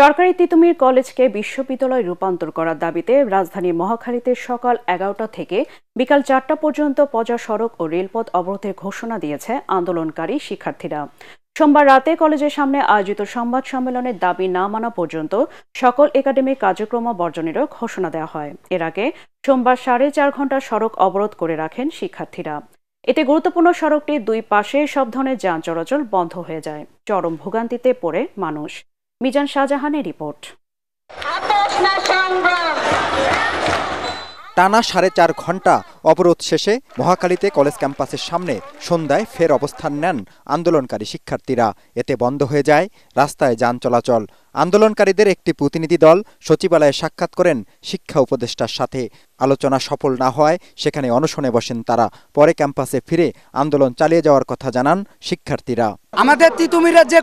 সরকারি তিতুমির কলেজকে বিশ্ববিদ্যালয় রূপান্তর করার দাবিতে রাজধানীর মহাখালীতে সকাল এগারোটা থেকে বিকাল চারটা পর্যন্ত পজা সড়ক ও রেলপথ অবরোধের ঘোষণা দিয়েছে আন্দোলনকারী শিক্ষার্থীরা সোমবার রাতে কলেজের সামনে আয়োজিত সংবাদ সম্মেলনের দাবি না মানা পর্যন্ত সকল একাডেমিক কার্যক্রম বর্জনেরও ঘোষণা দেওয়া হয় এর আগে সোমবার সাড়ে চার ঘন্টা সড়ক অবরোধ করে রাখেন শিক্ষার্থীরা এতে গুরুত্বপূর্ণ সড়কটির দুই পাশে সব ধরনের যান চলাচল বন্ধ হয়ে যায় চরম ভোগান্তিতে পড়ে মানুষ মিজান শাহজাহানের রিপোর্ট টানা সাড়ে চার ঘন্টা অবরোধ শেষে মহাকালীতে কলেজ ক্যাম্পাসের সামনে সন্ধ্যায় ফের অবস্থান নেন আন্দোলনকারী শিক্ষার্থীরা এতে বন্ধ হয়ে যায় রাস্তায় যান চলাচল আন্দোলনকারীদের একটি প্রতিনিধি দল সচিবালয়ে সাক্ষাৎ করেন শিক্ষা উপদেষ্টার সাথে আলোচনা সফল না হওয়ায় সেখানে অনশনে বসেন তারা পরে ক্যাম্পাসে ফিরে আন্দোলন চালিয়ে যাওয়ার কথা জানান শিক্ষার্থীরা আমাদের তিতুমিরের যে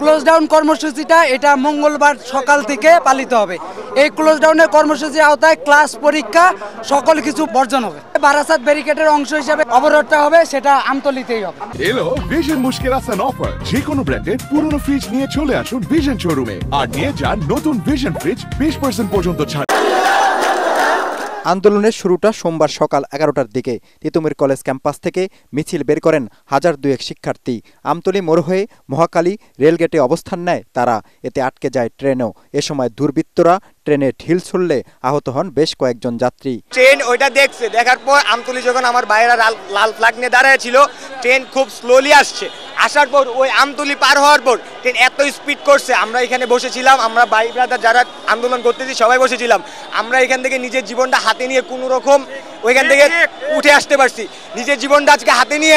ক্লোজ ডাউন কর্মসূচিটা এটা মঙ্গলবার সকাল থেকে পালিত হবে এই ক্লোজ ডাউনের কর্মসূচির আওতায় ক্লাস পরীক্ষা সকল কিছু বর্জন হবে বারাসাত ব্যারিকেডের অংশ হিসেবে অবরোধ হবে সেটা আমতলিতেই হবে এলো ভিশন মুশকিল আসান অফার যে কোনো ব্র্যান্ডের পুরনো ফ্রিজ নিয়ে চলে আসুন ভিশন শোরুমে আর নিয়ে যান নতুন ভিশন ফ্রিজ বিশ পার্সেন্ট পর্যন্ত ছাড় আন্দোলনের শুরুটা সোমবার সকাল এগারোটার দিকে তিতুমির কলেজ ক্যাম্পাস থেকে মিছিল বের করেন হাজার দুয়েক শিক্ষার্থী আমতলি মোড় হয়ে মহাকালী রেলগেটে অবস্থান নেয় তারা এতে আটকে যায় ট্রেনও এ সময় দুর্বৃত্তরা ট্রেনে ঢিল ছুড়লে আহত হন বেশ কয়েকজন যাত্রী ট্রেন ওইটা দেখছে দেখার পর আমতলি যখন আমার বাইরে লাল ফ্লাগ নিয়ে দাঁড়ায় ছিল ট্রেন খুব স্লোলি আসছে আসার পর ওই আমতলি পার হওয়ার পর ট্রেন এত স্পিড করছে আমরা এখানে বসেছিলাম আমরা বাই ব্রাদার যারা আন্দোলন করতেছি সবাই বসেছিলাম আমরা এখান থেকে নিজের জীবনটা হাতে নিয়ে কোনো রকম ওইখান থেকে উঠে আসতে পারছি নিজের জীবনটা আজকে হাতে নিয়ে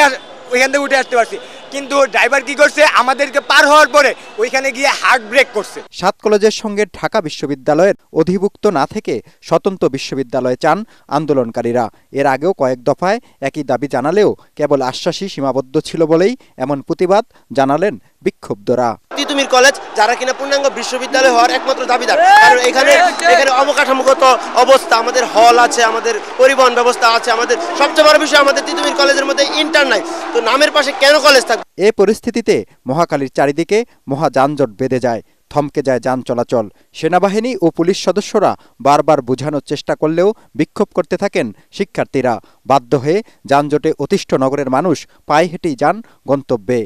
ওইখান থেকে উঠে আসতে পারছি কিন্তু ড্রাইভার কি করছে আমাদেরকে পার হওয়ার পরে ওইখানে গিয়ে হার্ট ব্রেক করছে সাত কলেজের সঙ্গে ঢাকা বিশ্ববিদ্যালয়ের অধিভুক্ত না থেকে স্বতন্ত্র বিশ্ববিদ্যালয়ে চান আন্দোলনকারীরা এর আগেও কয়েক দফায় একই দাবি জানালেও কেবল আশ্বাসী সীমাবদ্ধ ছিল বলেই এমন প্রতিবাদ জানালেন বিক্ষুব্ধরা তিতুমির কলেজ যারা কিনা পূর্ণাঙ্গ বিশ্ববিদ্যালয় হওয়ার একমাত্র দাবিদার কারণ এখানে এখানে অবকাঠামোগত অবস্থা আমাদের হল আছে আমাদের পরিবহন ব্যবস্থা আছে আমাদের সবচেয়ে বড় বিষয় আমাদের তিতুমির কলেজের মধ্যে ইন্টার নাই তো নামের পাশে কেন কলেজ থাকবে এ পরিস্থিতিতে মহাকালীর চারিদিকে মহা যানজট বেঁধে যায় থমকে যায় যান চলাচল সেনাবাহিনী ও পুলিশ সদস্যরা বারবার বোঝানোর চেষ্টা করলেও বিক্ষোভ করতে থাকেন শিক্ষার্থীরা বাধ্য হয়ে যানজটে অতিষ্ঠ নগরের মানুষ পায়ে হেঁটেই যান গন্তব্যে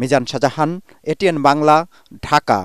মিজান শাহজাহান এটিএন বাংলা ঢাকা